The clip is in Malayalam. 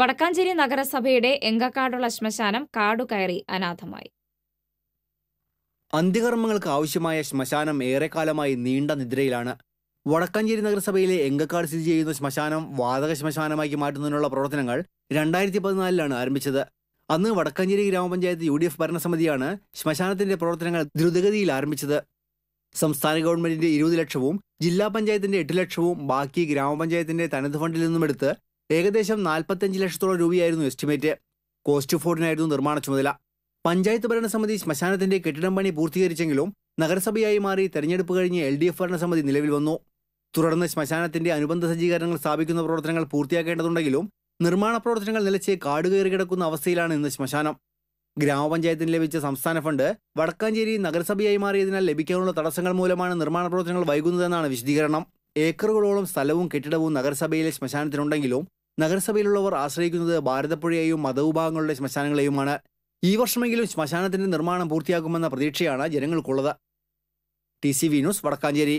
വടക്കാഞ്ചേരി നഗരസഭയുടെ എങ്കക്കാടുള്ള ശ്മശാനം കാടുകയറി അനാഥമായി അന്ത്യകർമ്മങ്ങൾക്ക് ആവശ്യമായ ശ്മശാനം ഏറെക്കാലമായി നീണ്ട നിദ്രയിലാണ് വടക്കാഞ്ചേരി നഗരസഭയിലെ എങ്കക്കാട് സ്ഥിതി ചെയ്യുന്ന ശ്മശാനം വാതക ശ്മശാനമാക്കി മാറ്റുന്നതിനുള്ള പ്രവർത്തനങ്ങൾ രണ്ടായിരത്തി പതിനാലിലാണ് ആരംഭിച്ചത് അന്ന് വടക്കാഞ്ചേരി ഗ്രാമപഞ്ചായത്ത് യു ഡി എഫ് ഭരണസമിതിയാണ് ശ്മശാനത്തിന്റെ പ്രവർത്തനങ്ങൾ ദ്രുതഗതിയിൽ ആരംഭിച്ചത് സംസ്ഥാന ഗവൺമെന്റിന്റെ ഇരുപത് ലക്ഷവും ജില്ലാ പഞ്ചായത്തിന്റെ എട്ട് ലക്ഷവും ബാക്കി ഗ്രാമപഞ്ചായത്തിന്റെ തനത് ഫണ്ടിൽ നിന്നുമെടുത്ത് ഏകദേശം നാൽപ്പത്തഞ്ച് ലക്ഷത്തോളം രൂപയായിരുന്നു എസ്റ്റിമേറ്റ് കോസ്റ്റ് ഫോർഡിനായിരുന്നു നിർമ്മാണ ചുമതല പഞ്ചായത്ത് ഭരണസമിതി ശ്മശാനത്തിന്റെ കെട്ടിടം പണി പൂർത്തീകരിച്ചെങ്കിലും നഗരസഭയായി മാറി തെരഞ്ഞെടുപ്പ് കഴിഞ്ഞ് എൽ ഡി എഫ് ഭരണസമിതി നിലവിൽ വന്നു തുടർന്ന് ശ്മശാനത്തിന്റെ അനുബന്ധ സജ്ജീകരണങ്ങൾ സ്ഥാപിക്കുന്ന പ്രവർത്തനങ്ങൾ പൂർത്തിയാക്കേണ്ടതുണ്ടെങ്കിലും നിർമ്മാണ പ്രവർത്തനങ്ങൾ നിലച്ച് കാടുകയറി കിടക്കുന്ന അവസ്ഥയിലാണ് ഇന്ന് ശ്മശാനം ഗ്രാമപഞ്ചായത്തിന് ലഭിച്ച സംസ്ഥാന ഫണ്ട് വടക്കാഞ്ചേരി നഗരസഭയായി മാറിയതിനാൽ ലഭിക്കാനുള്ള തടസ്സങ്ങൾ മൂലമാണ് നിർമ്മാണ പ്രവർത്തനങ്ങൾ വൈകുന്നതെന്നാണ് വിശദീകരണം ഏക്കറുകളോളം സ്ഥലവും കെട്ടിടവും നഗരസഭയിലെ ശ്മശാനത്തിനുണ്ടെങ്കിലും നഗരസഭയിലുള്ളവർ ആശ്രയിക്കുന്നത് ഭാരതപ്പുഴയെയും മതവിഭാഗങ്ങളുടെ ശ്മശാനങ്ങളെയുമാണ് ഈ വർഷമെങ്കിലും ശ്മശാനത്തിന്റെ നിർമ്മാണം പൂർത്തിയാക്കുമെന്ന പ്രതീക്ഷയാണ് ജനങ്ങൾക്കുള്ളത് T C V news Vadakkanchery